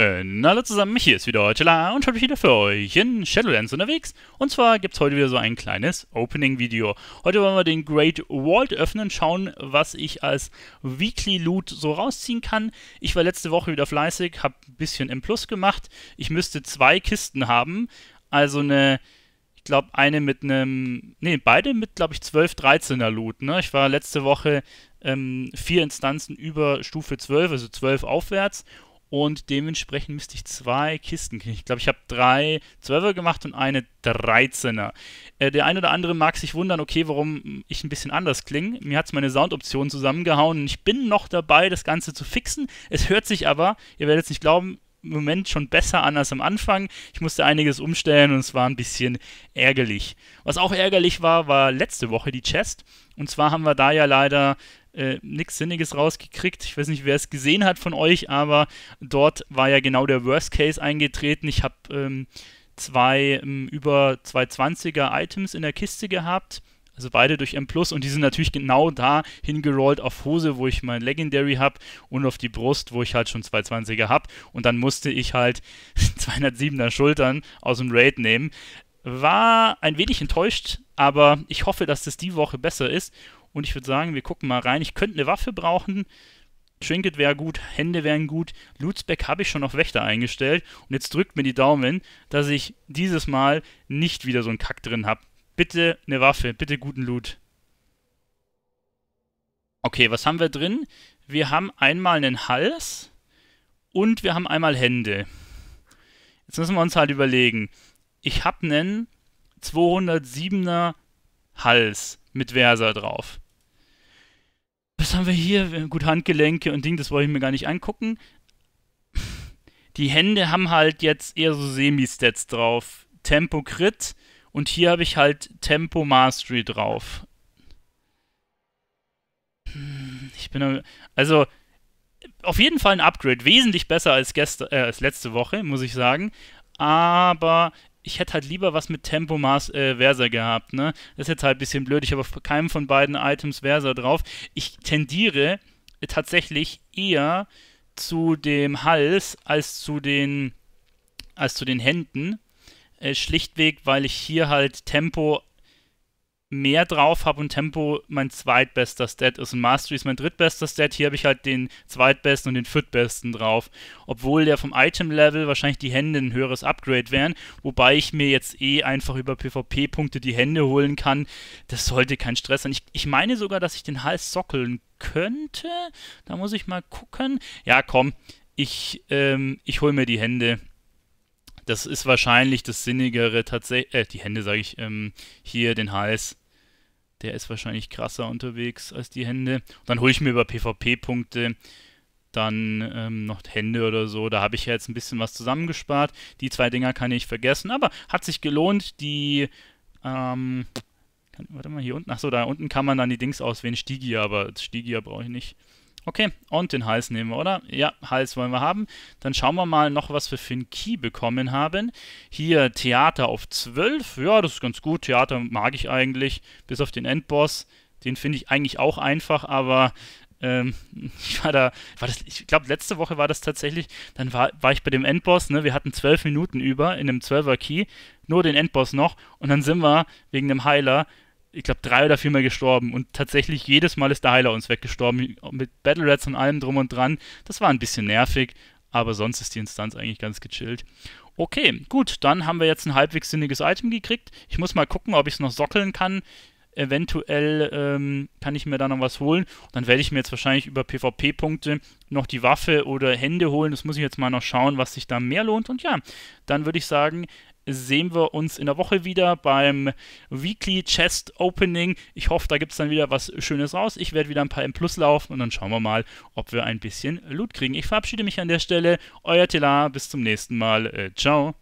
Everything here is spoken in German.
Äh, hallo zusammen, hier ist wieder Tela und heute wieder für euch in Shadowlands unterwegs. Und zwar gibt es heute wieder so ein kleines Opening-Video. Heute wollen wir den Great Vault öffnen, schauen, was ich als Weekly Loot so rausziehen kann. Ich war letzte Woche wieder fleißig, habe ein bisschen im Plus gemacht. Ich müsste zwei Kisten haben, also eine ich glaube, eine mit einem, nee, beide mit, glaube ich, 12, 13er Loot. Ne? Ich war letzte Woche ähm, vier Instanzen über Stufe 12, also 12 aufwärts und dementsprechend müsste ich zwei Kisten kriegen. Ich glaube, ich habe drei 12er gemacht und eine 13er. Äh, der ein oder andere mag sich wundern, okay, warum ich ein bisschen anders klinge. Mir hat es meine Soundoption zusammengehauen und ich bin noch dabei, das Ganze zu fixen. Es hört sich aber, ihr werdet es nicht glauben, Moment schon besser an als am Anfang. Ich musste einiges umstellen und es war ein bisschen ärgerlich. Was auch ärgerlich war, war letzte Woche die Chest. Und zwar haben wir da ja leider äh, nichts Sinniges rausgekriegt. Ich weiß nicht, wer es gesehen hat von euch, aber dort war ja genau der Worst Case eingetreten. Ich habe ähm, zwei ähm, über 220er Items in der Kiste gehabt also beide durch M+. Und die sind natürlich genau da hingerollt auf Hose, wo ich mein Legendary habe und auf die Brust, wo ich halt schon 220er habe. Und dann musste ich halt 207er Schultern aus dem Raid nehmen. War ein wenig enttäuscht, aber ich hoffe, dass das die Woche besser ist. Und ich würde sagen, wir gucken mal rein. Ich könnte eine Waffe brauchen. Trinket wäre gut, Hände wären gut. Lutzbeck habe ich schon auf Wächter eingestellt. Und jetzt drückt mir die Daumen, dass ich dieses Mal nicht wieder so einen Kack drin habe. Bitte eine Waffe, bitte guten Loot. Okay, was haben wir drin? Wir haben einmal einen Hals und wir haben einmal Hände. Jetzt müssen wir uns halt überlegen. Ich habe einen 207er Hals mit Versa drauf. Was haben wir hier? Gut, Handgelenke und Ding, das wollte ich mir gar nicht angucken. Die Hände haben halt jetzt eher so Semi-Stats drauf. Tempo Crit, und hier habe ich halt Tempo Mastery drauf. Ich bin also auf jeden Fall ein Upgrade, wesentlich besser als gestern, äh, als letzte Woche, muss ich sagen. Aber ich hätte halt lieber was mit Tempo Mars äh, Versa gehabt, ne? Das ist jetzt halt ein bisschen blöd. Ich habe auf keinem von beiden Items Versa drauf. Ich tendiere tatsächlich eher zu dem Hals als zu den als zu den Händen. Äh, schlichtweg, weil ich hier halt Tempo mehr drauf habe und Tempo mein zweitbester Stat ist und Mastery ist mein drittbester Stat. Hier habe ich halt den zweitbesten und den viertbesten drauf, obwohl der vom Item-Level wahrscheinlich die Hände ein höheres Upgrade wären, wobei ich mir jetzt eh einfach über PvP-Punkte die Hände holen kann. Das sollte kein Stress sein. Ich, ich meine sogar, dass ich den Hals sockeln könnte. Da muss ich mal gucken. Ja, komm, ich, ähm, ich hole mir die Hände. Das ist wahrscheinlich das Sinnigere tatsächlich. Äh, die Hände sage ich. Ähm, hier den Hals. Der ist wahrscheinlich krasser unterwegs als die Hände. Und dann hole ich mir über PvP-Punkte dann ähm, noch Hände oder so. Da habe ich ja jetzt ein bisschen was zusammengespart. Die zwei Dinger kann ich vergessen. Aber hat sich gelohnt. Die. Ähm, kann, warte mal, hier unten. Achso, da unten kann man dann die Dings auswählen. Stigia, aber Stigia brauche ich nicht. Okay, und den Hals nehmen wir, oder? Ja, Hals wollen wir haben. Dann schauen wir mal noch, was wir für einen Key bekommen haben. Hier Theater auf 12. Ja, das ist ganz gut. Theater mag ich eigentlich, bis auf den Endboss. Den finde ich eigentlich auch einfach, aber ähm, ich war da, war das, ich glaube, letzte Woche war das tatsächlich, dann war, war ich bei dem Endboss, ne, wir hatten 12 Minuten über in einem 12er Key, nur den Endboss noch und dann sind wir wegen dem Heiler ich glaube, drei oder viermal gestorben und tatsächlich jedes Mal ist der Heiler uns weggestorben. Mit Battle Rats und allem drum und dran. Das war ein bisschen nervig, aber sonst ist die Instanz eigentlich ganz gechillt. Okay, gut, dann haben wir jetzt ein halbwegs sinniges Item gekriegt. Ich muss mal gucken, ob ich es noch sockeln kann. Eventuell ähm, kann ich mir da noch was holen. dann werde ich mir jetzt wahrscheinlich über PvP-Punkte noch die Waffe oder Hände holen. Das muss ich jetzt mal noch schauen, was sich da mehr lohnt. Und ja, dann würde ich sagen, sehen wir uns in der Woche wieder beim Weekly Chest Opening. Ich hoffe, da gibt es dann wieder was Schönes raus. Ich werde wieder ein paar M Plus laufen und dann schauen wir mal, ob wir ein bisschen Loot kriegen. Ich verabschiede mich an der Stelle. Euer Telar, bis zum nächsten Mal. Äh, ciao.